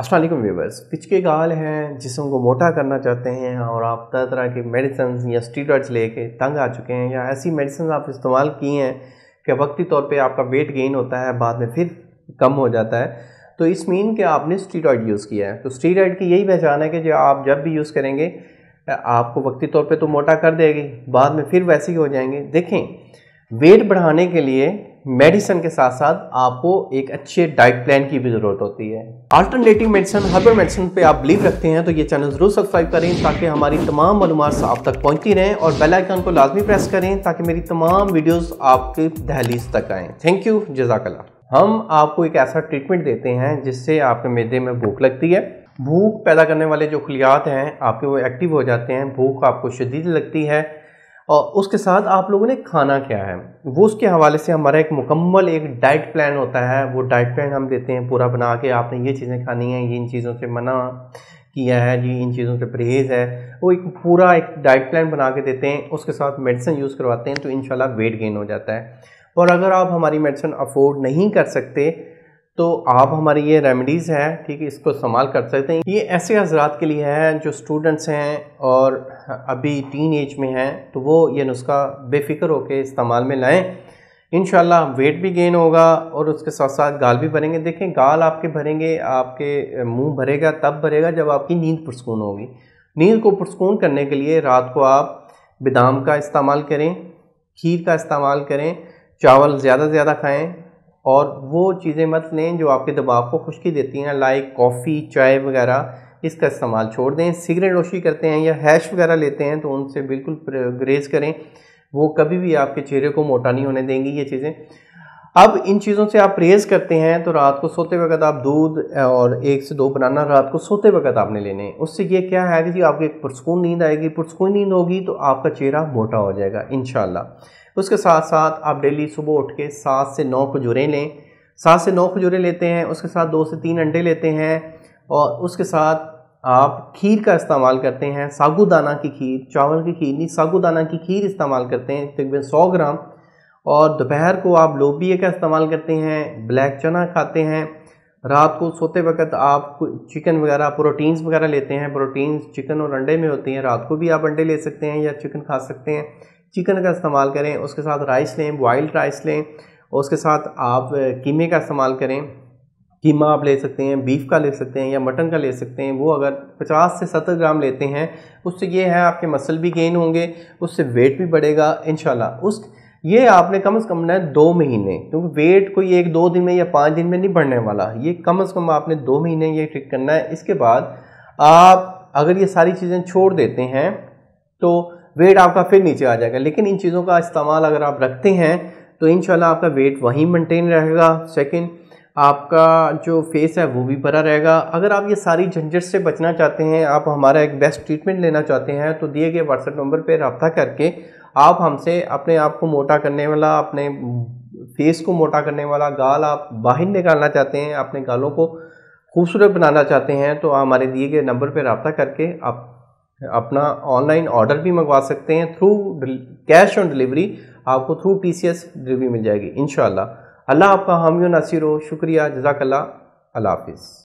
Aslam viewers पिचके गाल हैं जिसम को मोटा करना चाहते हैं और आप तरह तरह के मेडिसन या स्टीरॉइड्स लेके तंग आ चुके हैं या ऐसी मेडिसन आप इस्तेमाल किए हैं कि वक्ती तौर पे आपका वेट गेन होता है बाद में फिर कम हो जाता है तो इस मीन के आपने स्टीरॉइड यूज़ किया है तो स्टीरॉइड की यही पहचान है कि जो आप जब भी यूज़ करेंगे आपको वक्ती तौर पे तो मोटा कर देगी बाद में फिर वैसे ही हो जाएंगे देखें वेट बढ़ाने के लिए मेडिसिन के साथ साथ आपको एक अच्छे डाइट प्लान की भी ज़रूरत होती है अल्टरनेटिव मेडिसिन हर्बल मेडिसिन पे आप बिलीव रखते हैं तो ये चैनल ज़रूर सब्सक्राइब करें ताकि हमारी तमाम मालूम आप तक पहुँचती रहें और बेल आइकन को लाजमी प्रेस करें ताकि मेरी तमाम वीडियोज़ आपके दहलीज तक आएँ थैंक यू जजाकला हम आपको एक ऐसा ट्रीटमेंट देते हैं जिससे आपके मैदे में भूख लगती है भूख पैदा करने वाले जो खुलियात हैं आपके वो एक्टिव हो जाते हैं भूख आपको शदीद लगती है और उसके साथ आप लोगों ने खाना क्या है वो उसके हवाले से हमारा एक मुकम्मल एक डाइट प्लान होता है वो डाइट प्लान हम देते हैं पूरा बना के आपने ये चीज़ें खानी हैं ये इन चीज़ों से मना किया है जी इन चीज़ों से परहेज़ है वो एक पूरा एक डाइट प्लान बना के देते हैं उसके साथ मेडिसिन यूज़ करवाते हैं तो इन वेट गेन हो जाता है और अगर आप हमारी मेडिसिन अफोर्ड नहीं कर सकते तो आप हमारी ये रेमेडीज़ हैं ठीक है इसको इस्तेमाल कर सकते हैं ये ऐसे हजरात के लिए हैं जो स्टूडेंट्स हैं और अभी टीन एज में हैं तो वो ये नुस्खा बेफिक्र होकर इस्तेमाल में लाएँ इन वेट भी गेन होगा और उसके साथ साथ गाल भी भरेंगे देखें गाल आपके भरेंगे आपके मुंह भरेगा तब भरेगा जब आपकी नींद पुरस्कून होगी नींद को पुरस्कून करने के लिए रात को आप बादाम का इस्तेमाल करें खीर का इस्तेमाल करें चावल ज़्यादा से ज़्यादा खाएं और वो चीज़ें मत लें जो आपके दबाव को खुश्की देती हैं लाइक कॉफ़ी चाय वगैरह इसका इस्तेमाल छोड़ दें सिगरेट नोशी करते हैं या हैश वगैरह लेते हैं तो उनसे बिल्कुल ग्रेज करें वो कभी भी आपके चेहरे को मोटा नहीं होने देंगी ये चीज़ें अब इन चीज़ों से आप परहेज़ करते हैं तो रात को सोते वक्त आप दूध और एक से दो बनाना रात को सोते वक्त आपने लेने हैं उससे ये क्या है कि आपकी एक पुरस्कून नींद आएगी पुरस्कून नींद होगी तो आपका चेहरा मोटा हो जाएगा इन उसके साथ साथ आप डेली सुबह उठ के सात से नौ खजूरें लें सात से नौ खजूरें लेते हैं उसके साथ दो से तीन अंडे लेते हैं और उसके साथ आप खीर का इस्तेमाल करते हैं सागुदाना की खीर चावल की खीर नहीं सागुदाना की खीर इस्तेमाल करते हैं तकरीबन सौ ग्राम और दोपहर को आप लोबिया का इस्तेमाल करते हैं ब्लैक चना खाते हैं रात को सोते वक्त आप चिकन वगैरह प्रोटीन्स वगैरह लेते हैं प्रोटीन्स चिकन और अंडे में होती हैं रात को भी आप अंडे ले सकते हैं या चिकन खा सकते हैं चिकन का इस्तेमाल करें उसके साथ राइस लें बॉइल्ड राइस लें उसके साथ आप कीमे का इस्तेमाल करें कीमा आप ले सकते हैं बीफ का ले सकते हैं या मटन का ले सकते हैं वो अगर 50 से 70 ग्राम लेते हैं उससे ये है आपके मसल भी गेन होंगे उससे वेट भी बढ़ेगा इन उस ये आपने कम से कम ना दो महीने क्योंकि वेट कोई एक दो दिन में या पाँच दिन में नहीं बढ़ने वाला ये कम से कम आपने दो महीने ये ट्रिक करना है इसके बाद आप अगर ये सारी चीज़ें छोड़ देते हैं तो वेट आपका फिर नीचे आ जाएगा लेकिन इन चीज़ों का इस्तेमाल अगर आप रखते हैं तो इन आपका वेट वहीं मेनटेन रहेगा सेकेंड आपका जो फेस है वो भी भरा रहेगा अगर आप ये सारी झंझट से बचना चाहते हैं आप हमारा एक बेस्ट ट्रीटमेंट लेना चाहते हैं तो दिए गए व्हाट्सएप नंबर पर रबता करके आप हमसे अपने आप को मोटा करने वाला अपने फेस को मोटा करने वाला गाल आप बाहर निकालना चाहते हैं अपने गालों को खूबसूरत बनाना चाहते हैं तो हमारे दिए गए नंबर पर रबता करके आप अपना ऑनलाइन ऑर्डर भी मंगवा सकते हैं थ्रू कैश ऑन डिलीवरी आपको through T C S delivery मिल जाएगी इन अल्लाह आपका हामियो नासिर हो शुक्रिया जजाकल्ला अल्लाह हाफिज़